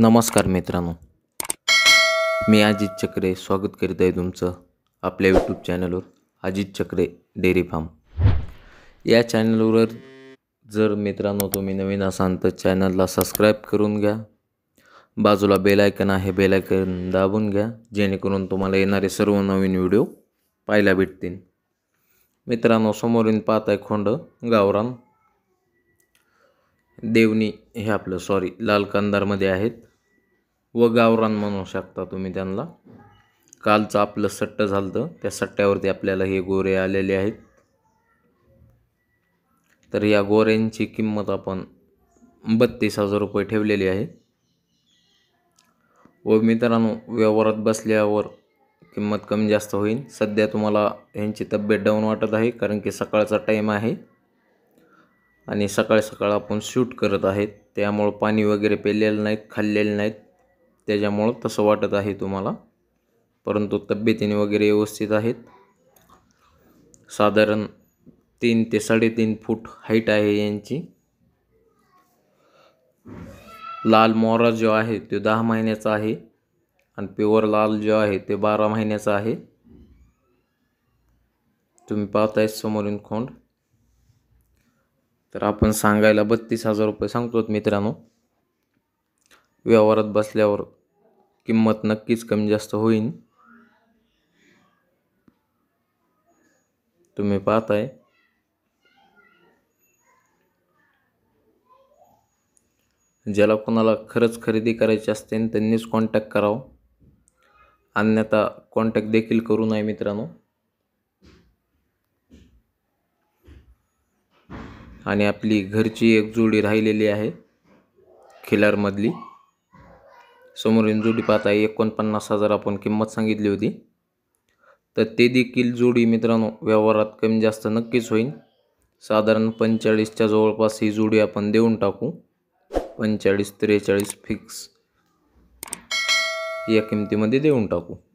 नमस्कार मित्रांनो मी अजित चक्रे स्वागत करीत आहे तुमचं आपल्या यूट्यूब चॅनलवर अजित चक्रे डेअरी फार्म या चॅनलवर जर मित्रांनो तुम्ही नवीन असाल तर चॅनलला सबस्क्राईब करून घ्या बाजूला बेलायकन आहे बेलायकन दाबून घ्या जेणेकरून तुम्हाला येणारे सर्व नवीन व्हिडिओ पाहायला भेटतील मित्रांनो समोरून पाहत आहे खोंड गावरान देवनी हे आपलं सॉरी लाल कंदारमध्ये आहेत व गावरान म्हणू शकता तुम्ही त्यांना कालचं आपलं सट्ट झालं त्या सट्ट्यावरती आपल्याला हे गोरे आलेले आहेत तर या गोऱ्यांची किंमत आपण बत्तीस हजार रुपये ठेवलेली आहे व मित्रांनो व्यवहारात बसल्यावर किंमत कमी जास्त होईल सध्या तुम्हाला ह्यांची तब्येत डाऊन वाटत आहे कारण की सकाळचा टाईम आहे आणि सकाळ सकाळ आपण शूट करत आहेत त्यामुळं पाणी वगैरे पेलेलं नाहीत खाल्लेलं नाहीत त्याच्यामुळं तसं वाटत आहे तुम्हाला परंतु तब्येतीने वगैरे व्यवस्थित आहेत साधारण तीन ते साडेतीन फूट हाईट आहे यांची लाल मोरा जो आहे तो दहा महिन्याचा आहे आणि प्युअर लाल जो आहे ते बारा महिन्याचा आहे तुम्ही पाहताय समोरून खोंड तर आपण सांगायला बत्तीस हजार रुपये सांगतो मित्रांनो व्यवहारात बसल्यावर किंमत नक्कीच कमी जास्त होईन। तुम्ही पाहताय ज्याला कोणाला खरंच खरेदी करायची असते त्यांनीच कॉन्टॅक्ट करावं अन्यथा कॉन्टॅक्ट देखील करू नये मित्रांनो आणि आपली घरची एक जोडी राहिलेली आहे खिलारमधली समोरील जोडी पाहता एकोणपन्नास हजार आपण किंमत सांगितली होती तर ते देखील जोडी मित्रांनो व्यवहारात कमी जास्त नक्कीच होईल साधारण पंचेचाळीसच्या जवळपास ही जोडी आपण देऊन टाकू पंचेचाळीस त्रेचाळीस फिक्स या किमतीमध्ये देऊन टाकू